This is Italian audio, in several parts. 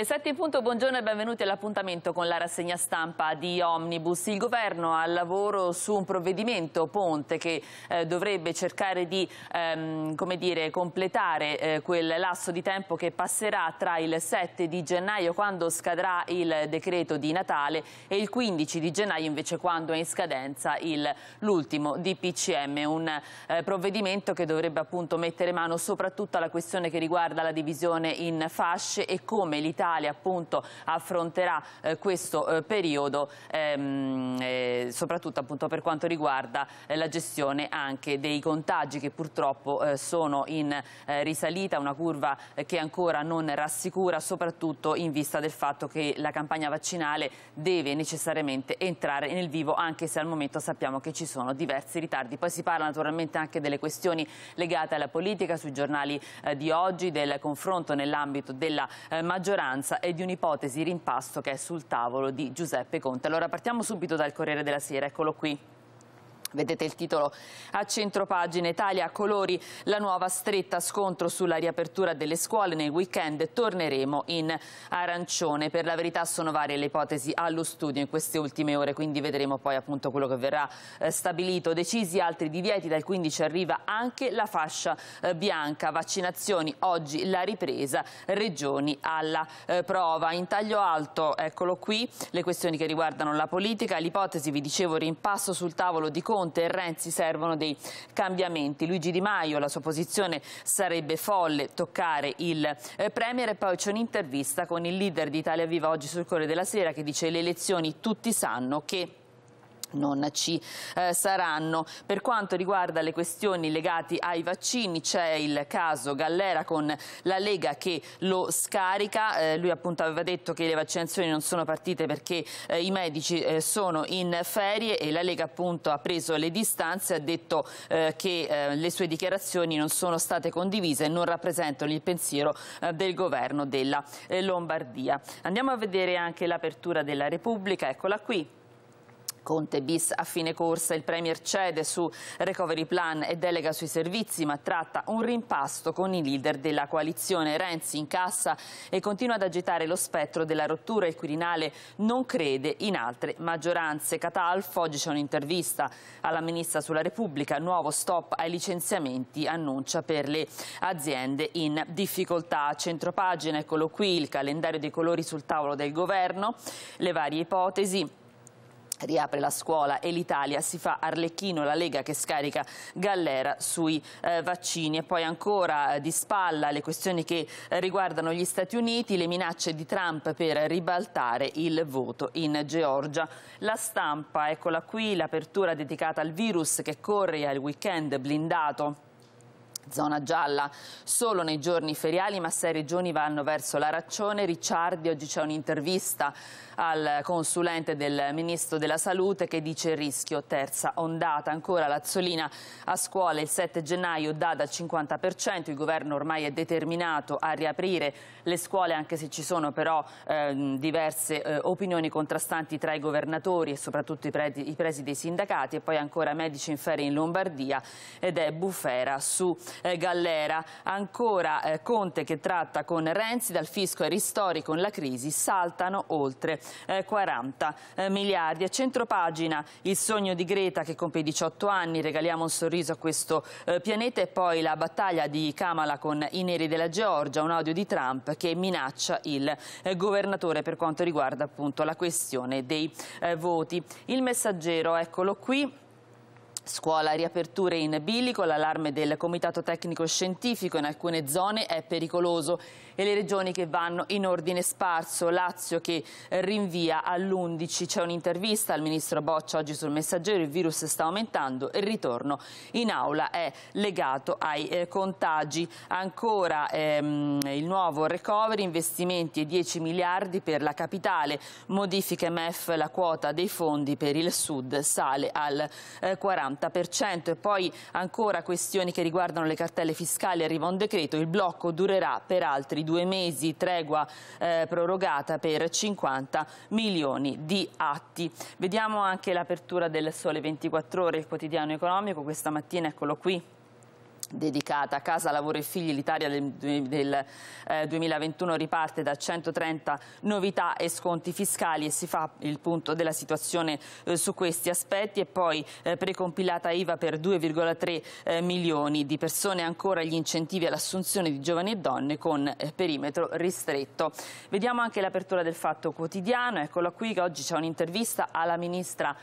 Le 7 in punto, buongiorno e benvenuti all'appuntamento con la rassegna stampa di Omnibus. Il governo ha lavoro su un provvedimento ponte che eh, dovrebbe cercare di ehm, dire, completare eh, quel lasso di tempo che passerà tra il 7 di gennaio quando scadrà il decreto di Natale e il 15 di gennaio invece quando è in scadenza l'ultimo DPCM, un eh, provvedimento che dovrebbe appunto mettere mano soprattutto alla questione che riguarda la divisione in fasce e come l'Italia l'Italia appunto affronterà eh, questo eh, periodo ehm, eh, soprattutto appunto per quanto riguarda eh, la gestione anche dei contagi che purtroppo eh, sono in risalita, una curva che ancora non rassicura soprattutto in vista del fatto che la campagna vaccinale deve necessariamente entrare nel vivo anche se al momento sappiamo che ci sono diversi ritardi. Poi si parla naturalmente anche delle questioni legate alla politica sui giornali di oggi, del confronto nell'ambito della maggioranza minoranza e di un'ipotesi rimpasto che è sul tavolo di Giuseppe Conte. Allora partiamo subito dal Corriere della Sera, eccolo qui. Vedete il titolo a centro pagina, Italia a colori, la nuova stretta scontro sulla riapertura delle scuole nel weekend, torneremo in arancione. Per la verità sono varie le ipotesi allo studio in queste ultime ore, quindi vedremo poi appunto quello che verrà eh, stabilito. Decisi altri divieti, dal 15 arriva anche la fascia eh, bianca, vaccinazioni, oggi la ripresa, regioni alla eh, prova. In taglio alto, eccolo qui, le questioni che riguardano la politica, l'ipotesi, vi dicevo, rimpasso sul tavolo di conto Conte e Renzi servono dei cambiamenti. Luigi Di Maio, la sua posizione sarebbe folle toccare il eh, Premier e poi c'è un'intervista con il leader di Italia Viva oggi sul Corriere della Sera che dice le elezioni tutti sanno che non ci eh, saranno. Per quanto riguarda le questioni legate ai vaccini c'è il caso Gallera con la Lega che lo scarica, eh, lui appunto aveva detto che le vaccinazioni non sono partite perché eh, i medici eh, sono in ferie e la Lega appunto ha preso le distanze, ha detto eh, che eh, le sue dichiarazioni non sono state condivise e non rappresentano il pensiero del governo della Lombardia. Andiamo a vedere anche l'apertura della Repubblica, eccola qui. Conte bis a fine corsa, il Premier cede su Recovery Plan e delega sui servizi, ma tratta un rimpasto con i leader della coalizione. Renzi incassa e continua ad agitare lo spettro della rottura. Il Quirinale non crede in altre maggioranze. Catalfo, oggi c'è un'intervista alla Ministra sulla Repubblica, nuovo stop ai licenziamenti, annuncia per le aziende in difficoltà. Centropagina, eccolo qui, il calendario dei colori sul tavolo del governo, le varie ipotesi riapre la scuola e l'Italia si fa Arlecchino, la Lega che scarica Gallera sui eh, vaccini e poi ancora eh, di spalla le questioni che eh, riguardano gli Stati Uniti, le minacce di Trump per ribaltare il voto in Georgia. La stampa, eccola qui, l'apertura dedicata al virus che corre al weekend blindato Zona gialla, solo nei giorni feriali, ma sei regioni vanno verso l'Araccione. Ricciardi, oggi c'è un'intervista al consulente del Ministro della Salute che dice rischio terza ondata. Ancora l'Azzolina a scuola il 7 gennaio dà dal 50%, il governo ormai è determinato a riaprire le scuole anche se ci sono però eh, diverse eh, opinioni contrastanti tra i governatori e soprattutto i, pre i presi dei sindacati e poi ancora medici in ferie in Lombardia ed è bufera su eh, Gallera. Ancora eh, Conte che tratta con Renzi dal fisco ai ristori con la crisi saltano oltre eh, 40 eh, miliardi. A centropagina il sogno di Greta che compie 18 anni, regaliamo un sorriso a questo eh, pianeta e poi la battaglia di Kamala con i neri della Georgia, un audio di Trump che minaccia il eh, governatore per quanto riguarda appunto la questione dei voti. Il messaggero, eccolo qui. Scuola, riaperture in bilico, l'allarme del Comitato Tecnico Scientifico in alcune zone è pericoloso e le regioni che vanno in ordine sparso, Lazio che rinvia all'11. C'è un'intervista al Ministro Boccia oggi sul messaggero, il virus sta aumentando il ritorno in aula è legato ai eh, contagi. Ancora ehm, il nuovo recovery, investimenti e 10 miliardi per la capitale, modifiche MEF, la quota dei fondi per il Sud sale al eh, 40%. 80% e poi ancora questioni che riguardano le cartelle fiscali arriva un decreto, il blocco durerà per altri due mesi, tregua eh, prorogata per 50 milioni di atti. Vediamo anche l'apertura del Sole 24 Ore, il quotidiano economico, questa mattina eccolo qui dedicata a casa, lavoro e figli, l'Italia del, del eh, 2021 riparte da 130 novità e sconti fiscali e si fa il punto della situazione eh, su questi aspetti e poi eh, precompilata IVA per 2,3 eh, milioni di persone ancora gli incentivi all'assunzione di giovani e donne con eh, perimetro ristretto. Vediamo anche l'apertura del fatto quotidiano, eccola qui che oggi c'è un'intervista alla ministra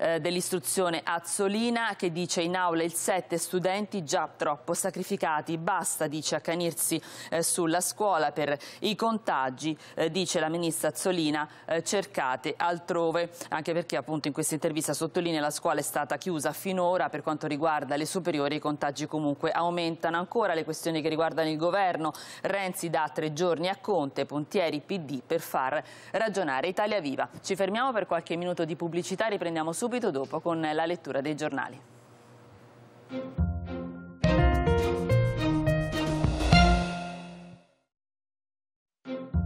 eh, dell'istruzione Azzolina che dice in aula il 7 studenti già troppo sacrificati, basta dice accanirsi eh, sulla scuola per i contagi, eh, dice la ministra Azzolina eh, cercate altrove, anche perché appunto in questa intervista sottolinea la scuola è stata chiusa finora per quanto riguarda le superiori i contagi comunque aumentano ancora le questioni che riguardano il governo, Renzi dà tre giorni a Conte, Pontieri PD per far ragionare Italia Viva. Ci fermiamo per qualche minuto di pubblicità, riprendiamo subito subito dopo con la lettura dei giornali. Thank you.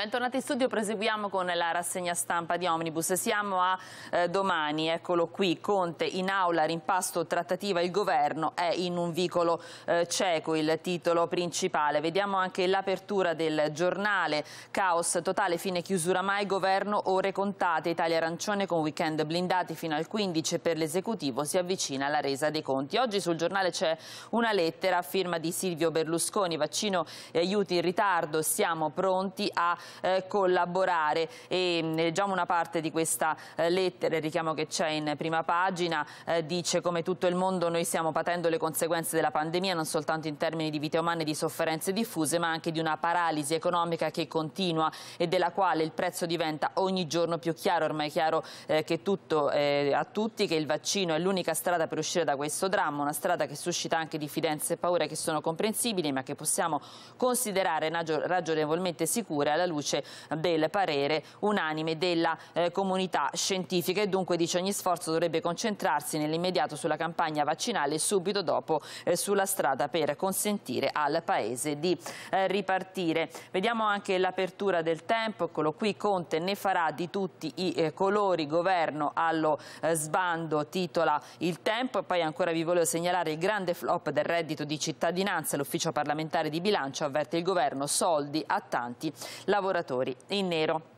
Bentornati in studio, proseguiamo con la rassegna stampa di Omnibus. Siamo a eh, domani, eccolo qui, Conte in aula, rimpasto, trattativa, il governo è in un vicolo eh, cieco, il titolo principale. Vediamo anche l'apertura del giornale, caos totale, fine chiusura mai, governo, ore contate, Italia arancione con weekend blindati fino al 15 per l'esecutivo, si avvicina alla resa dei conti. Oggi sul giornale c'è una lettera a firma di Silvio Berlusconi, vaccino e aiuti in ritardo, siamo pronti a eh, collaborare e leggiamo mm, una parte di questa eh, lettera, il richiamo che c'è in prima pagina, eh, dice come tutto il mondo noi stiamo patendo le conseguenze della pandemia non soltanto in termini di vite umane e di sofferenze diffuse ma anche di una paralisi economica che continua e della quale il prezzo diventa ogni giorno più chiaro, ormai è chiaro eh, che tutto, eh, a tutti che il vaccino è l'unica strada per uscire da questo dramma, una strada che suscita anche diffidenze e paure che sono comprensibili ma che possiamo considerare ragionevolmente sicure alla luce luce del parere unanime della eh, comunità scientifica e dunque dice ogni sforzo dovrebbe concentrarsi nell'immediato sulla campagna vaccinale e subito dopo eh, sulla strada per consentire al Paese di eh, ripartire. Vediamo anche l'apertura del tempo, eccolo qui, Conte ne farà di tutti i eh, colori, governo allo eh, sbando, titola il tempo e poi ancora vi volevo segnalare il grande flop del reddito di cittadinanza, l'ufficio parlamentare di bilancio avverte il governo soldi a tanti lavoratori lavoratori in nero.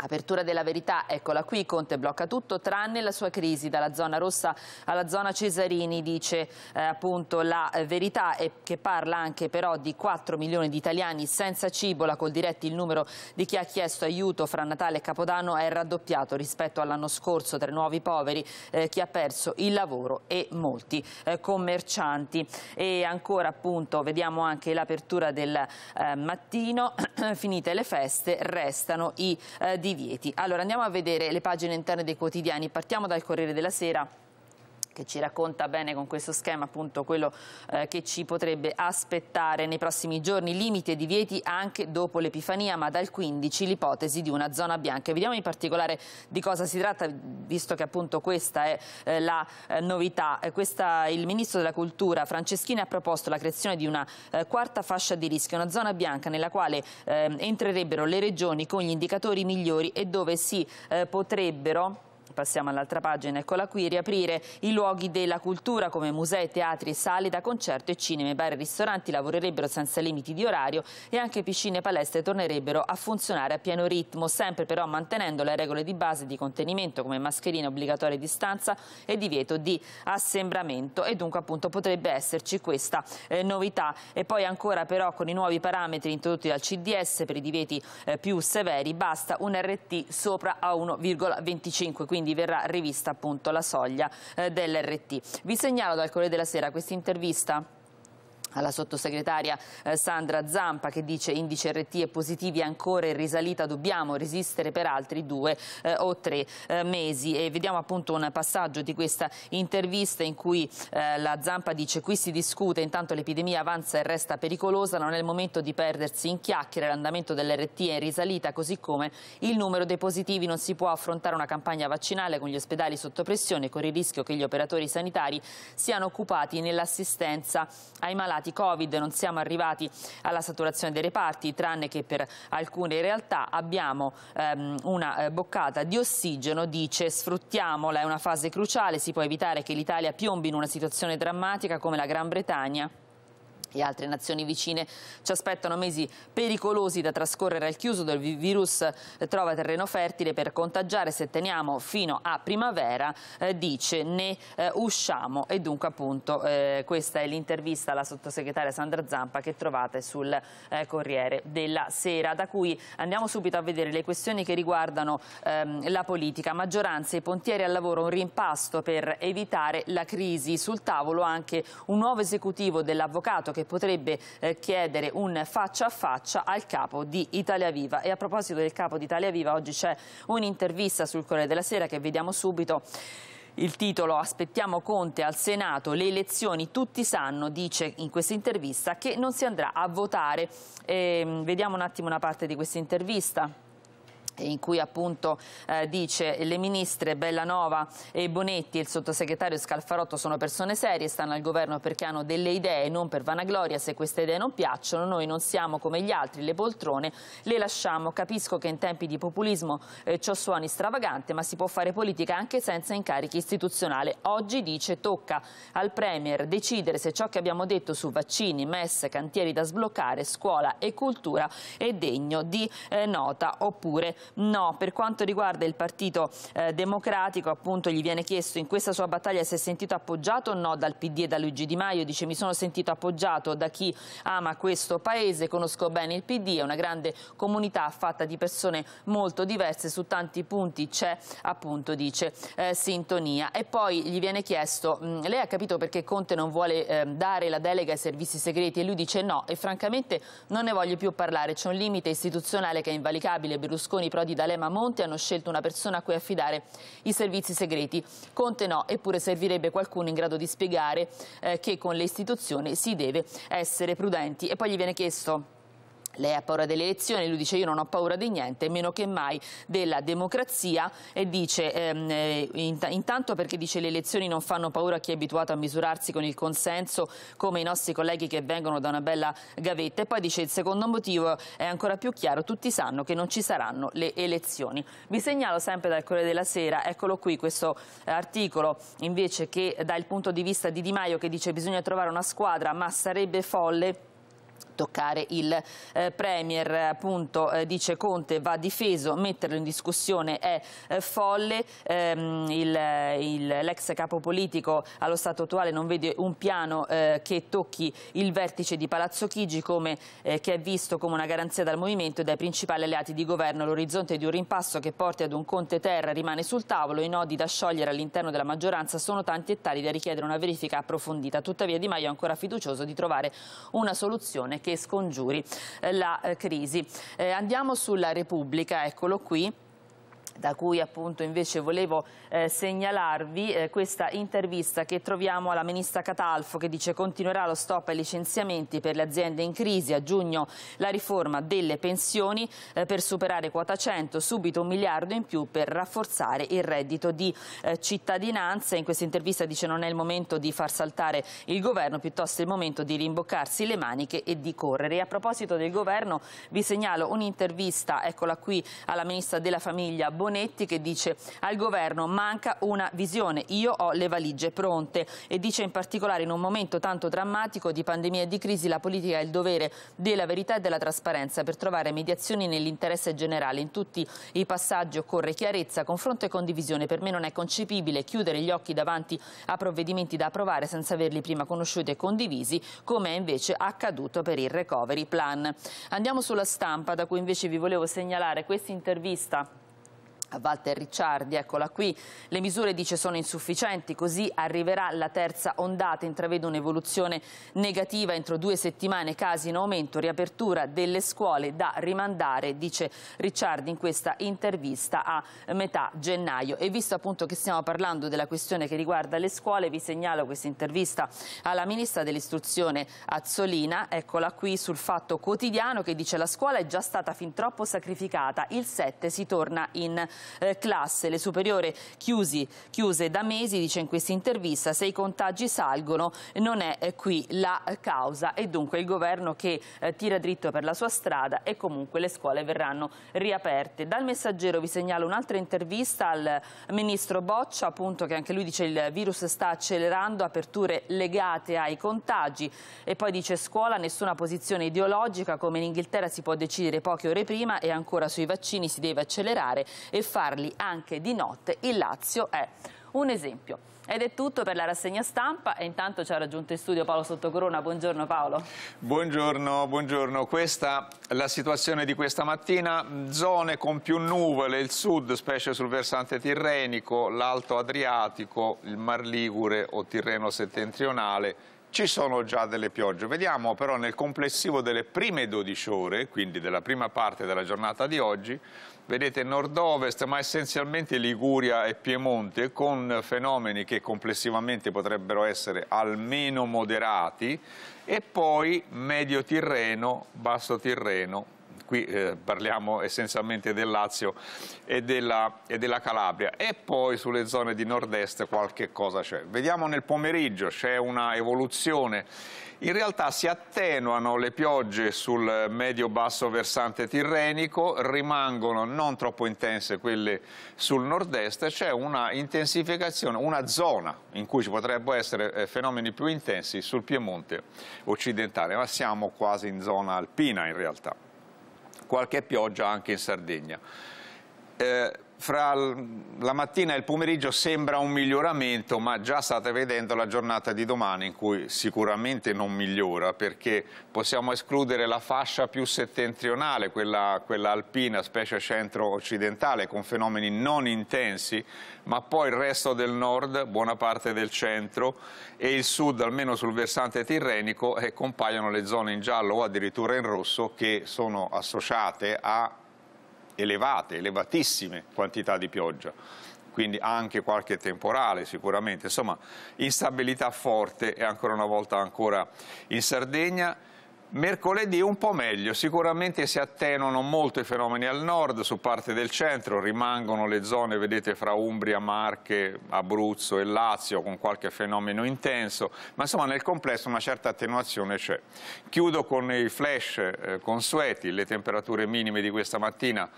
Apertura della verità, eccola qui, Conte blocca tutto tranne la sua crisi dalla zona rossa alla zona Cesarini, dice eh, appunto la eh, verità e che parla anche però di 4 milioni di italiani senza cibo, la col diretti il numero di chi ha chiesto aiuto fra Natale e Capodanno è raddoppiato rispetto all'anno scorso tra i nuovi poveri, eh, chi ha perso il lavoro e molti eh, commercianti. E ancora appunto vediamo anche l'apertura del eh, mattino, finite le feste restano i eh, divieti. Allora andiamo a vedere le pagine interne dei quotidiani, partiamo dal Corriere della Sera che ci racconta bene con questo schema appunto quello eh, che ci potrebbe aspettare nei prossimi giorni, limiti e divieti anche dopo l'Epifania, ma dal 15 l'ipotesi di una zona bianca. Vediamo in particolare di cosa si tratta, visto che appunto questa è eh, la eh, novità. Eh, questa, il Ministro della Cultura Franceschini ha proposto la creazione di una eh, quarta fascia di rischio, una zona bianca nella quale ehm, entrerebbero le regioni con gli indicatori migliori e dove si eh, potrebbero passiamo all'altra pagina, eccola qui, riaprire i luoghi della cultura come musei, teatri, sale da concerto e cinema, bar e ristoranti lavorerebbero senza limiti di orario e anche piscine e palestre tornerebbero a funzionare a pieno ritmo, sempre però mantenendo le regole di base di contenimento come mascherina obbligatoria a distanza e divieto di assembramento e dunque appunto potrebbe esserci questa eh, novità e poi ancora però con i nuovi parametri introdotti dal CDS per i divieti eh, più severi basta un RT sopra a 1,25 quindi quindi verrà rivista appunto la soglia eh, dell'RT. Vi segnalo dal Corriere della Sera questa intervista alla sottosegretaria eh, Sandra Zampa che dice indice RT e positivi ancora in risalita, dobbiamo resistere per altri due eh, o tre eh, mesi e vediamo appunto un passaggio di questa intervista in cui eh, la Zampa dice qui si discute intanto l'epidemia avanza e resta pericolosa, non è il momento di perdersi in chiacchiere, l'andamento dell'RT è in risalita così come il numero dei positivi, non si può affrontare una campagna vaccinale con gli ospedali sotto pressione con il rischio che gli operatori sanitari siano occupati nell'assistenza ai malati risultati Covid, non siamo arrivati alla saturazione dei reparti, tranne che per alcune realtà abbiamo ehm, una eh, boccata di ossigeno, dice sfruttiamola, è una fase cruciale, si può evitare che l'Italia piombi in una situazione drammatica come la Gran Bretagna le altre nazioni vicine ci aspettano mesi pericolosi da trascorrere al chiuso dove il virus trova terreno fertile per contagiare se teniamo fino a primavera, eh, dice ne eh, usciamo e dunque appunto eh, questa è l'intervista alla sottosegretaria Sandra Zampa che trovate sul eh, Corriere della Sera, da cui andiamo subito a vedere le questioni che riguardano ehm, la politica, maggioranza e pontieri al lavoro, un rimpasto per evitare la crisi, sul tavolo anche un nuovo esecutivo dell'avvocato che potrebbe eh, chiedere un faccia a faccia al capo di Italia Viva. E a proposito del capo di Italia Viva, oggi c'è un'intervista sul Corriere della Sera che vediamo subito. Il titolo Aspettiamo Conte al Senato, le elezioni tutti sanno, dice in questa intervista, che non si andrà a votare. E, ehm, vediamo un attimo una parte di questa intervista in cui appunto eh, dice le ministre Bellanova e Bonetti e il sottosegretario Scalfarotto sono persone serie, stanno al governo perché hanno delle idee, non per vanagloria, se queste idee non piacciono noi non siamo come gli altri, le poltrone le lasciamo, capisco che in tempi di populismo eh, ciò suoni stravagante ma si può fare politica anche senza incarichi istituzionali, oggi dice tocca al Premier decidere se ciò che abbiamo detto su vaccini, MES, cantieri da sbloccare, scuola e cultura è degno di eh, nota oppure no. Per quanto riguarda il Partito eh, Democratico, appunto, gli viene chiesto in questa sua battaglia se è sentito appoggiato o no dal PD e da Luigi Di Maio. Dice mi sono sentito appoggiato da chi ama questo paese, conosco bene il PD, è una grande comunità fatta di persone molto diverse, su tanti punti c'è appunto, dice, eh, sintonia. E poi gli viene chiesto, mm, lei ha capito perché Conte non vuole eh, dare la delega ai servizi segreti e lui dice no e francamente non ne voglio più parlare, c'è un limite istituzionale che è invalicabile, Berlusconi di D'Alema, Monte hanno scelto una persona a cui affidare i servizi segreti. Conte no, eppure servirebbe qualcuno in grado di spiegare eh, che con le istituzioni si deve essere prudenti. E poi gli viene chiesto lei ha paura delle elezioni, lui dice io non ho paura di niente, meno che mai della democrazia e dice ehm, eh, intanto perché dice le elezioni non fanno paura a chi è abituato a misurarsi con il consenso come i nostri colleghi che vengono da una bella gavetta e poi dice il secondo motivo è ancora più chiaro, tutti sanno che non ci saranno le elezioni. Vi segnalo sempre dal Corriere della Sera, eccolo qui questo articolo invece che dal punto di vista di Di Maio che dice bisogna trovare una squadra ma sarebbe folle toccare il eh, Premier. Appunto, eh, dice Conte, va difeso, metterlo in discussione è eh, folle. Ehm, l'ex capo politico allo Stato attuale non vede un piano eh, che tocchi il vertice di Palazzo Chigi come, eh, che è visto come una garanzia dal Movimento e dai principali alleati di governo. L'orizzonte di un rimpasso che porti ad un Conte Terra rimane sul tavolo. I nodi da sciogliere all'interno della maggioranza sono tanti e tali da richiedere una verifica approfondita. Tuttavia Di Maio è ancora fiducioso di trovare una soluzione che che scongiuri eh, la eh, crisi. Eh, andiamo sulla Repubblica, eccolo qui da cui appunto invece volevo eh, segnalarvi eh, questa intervista che troviamo alla ministra Catalfo che dice continuerà lo stop ai licenziamenti per le aziende in crisi a giugno la riforma delle pensioni eh, per superare quota 100 subito un miliardo in più per rafforzare il reddito di eh, cittadinanza in questa intervista dice non è il momento di far saltare il governo piuttosto è il momento di rimboccarsi le maniche e di correre e a proposito del governo vi segnalo un'intervista eccola qui alla ministra della famiglia Bonino Bonetti che dice al governo manca una visione, io ho le valigie pronte e dice in particolare in un momento tanto drammatico di pandemia e di crisi la politica ha il dovere della verità e della trasparenza per trovare mediazioni nell'interesse generale. In tutti i passaggi occorre chiarezza, confronto e condivisione. Per me non è concepibile chiudere gli occhi davanti a provvedimenti da approvare senza averli prima conosciuti e condivisi, come è invece accaduto per il recovery plan. Andiamo sulla stampa da cui invece vi volevo segnalare questa intervista a Walter Ricciardi, eccola qui, le misure dice sono insufficienti, così arriverà la terza ondata, intravedo un'evoluzione negativa, entro due settimane casi in aumento, riapertura delle scuole da rimandare, dice Ricciardi in questa intervista a metà gennaio. E visto appunto che stiamo parlando della questione che riguarda le scuole, vi segnalo questa intervista alla Ministra dell'Istruzione Azzolina, eccola qui sul Fatto Quotidiano che dice la scuola è già stata fin troppo sacrificata, il 7 si torna in eh, classe. Le superiori chiusi, chiuse da mesi, dice in questa intervista, se i contagi salgono non è eh, qui la causa e dunque il governo che eh, tira dritto per la sua strada e comunque le scuole verranno riaperte. Dal messaggero vi segnalo un'altra intervista al ministro Boccia, appunto che anche lui dice il virus sta accelerando, aperture legate ai contagi e poi dice scuola, nessuna posizione ideologica come in Inghilterra si può decidere poche ore prima e ancora sui vaccini si deve accelerare e farli anche di notte, il Lazio è un esempio. Ed è tutto per la rassegna stampa e intanto ci ha raggiunto in studio Paolo Sottocorona. Buongiorno Paolo. Buongiorno, buongiorno. Questa è la situazione di questa mattina. Zone con più nuvole, il sud, specie sul versante tirrenico, l'alto adriatico, il Mar Ligure o Tirreno settentrionale ci sono già delle piogge. Vediamo però nel complessivo delle prime 12 ore, quindi della prima parte della giornata di oggi, vedete nord-ovest ma essenzialmente Liguria e Piemonte con fenomeni che complessivamente potrebbero essere almeno moderati e poi medio Tirreno, basso Tirreno, qui eh, parliamo essenzialmente del Lazio e della, e della, Calabria e poi sulle zone di nord-est qualche cosa c'è. Vediamo nel pomeriggio, c'è una evoluzione. In realtà si attenuano le piogge sul medio-basso versante tirrenico, rimangono non troppo intense quelle sul nord-est, c'è una intensificazione, una zona in cui ci potrebbero essere eh, fenomeni più intensi sul Piemonte occidentale, ma siamo quasi in zona alpina in realtà qualche pioggia anche in Sardegna eh, fra la mattina e il pomeriggio sembra un miglioramento, ma già state vedendo la giornata di domani in cui sicuramente non migliora perché possiamo escludere la fascia più settentrionale, quella, quella alpina, specie centro-occidentale, con fenomeni non intensi, ma poi il resto del nord, buona parte del centro e il sud, almeno sul versante tirrenico, e eh, compaiono le zone in giallo o addirittura in rosso che sono associate a elevate, elevatissime quantità di pioggia quindi anche qualche temporale sicuramente, insomma instabilità forte e ancora una volta ancora in Sardegna Mercoledì un po' meglio, sicuramente si attenuano molto i fenomeni al nord, su parte del centro rimangono le zone, vedete, fra Umbria, Marche, Abruzzo e Lazio con qualche fenomeno intenso, ma insomma nel complesso una certa attenuazione c'è. Chiudo con i flash eh, consueti, le temperature minime di questa mattina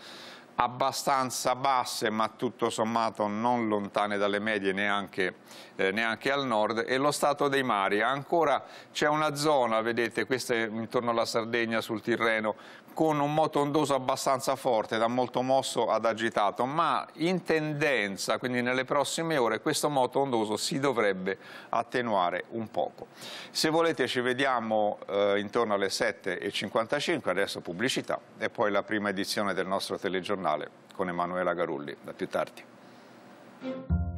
abbastanza basse ma tutto sommato non lontane dalle medie neanche, eh, neanche al nord e lo stato dei mari. Ancora c'è una zona, vedete, questa è intorno alla Sardegna sul Tirreno, con un moto ondoso abbastanza forte, da molto mosso ad agitato, ma in tendenza, quindi nelle prossime ore, questo moto ondoso si dovrebbe attenuare un poco. Se volete ci vediamo eh, intorno alle 7.55, adesso pubblicità, e poi la prima edizione del nostro telegiornale con Emanuela Garulli. Da più tardi.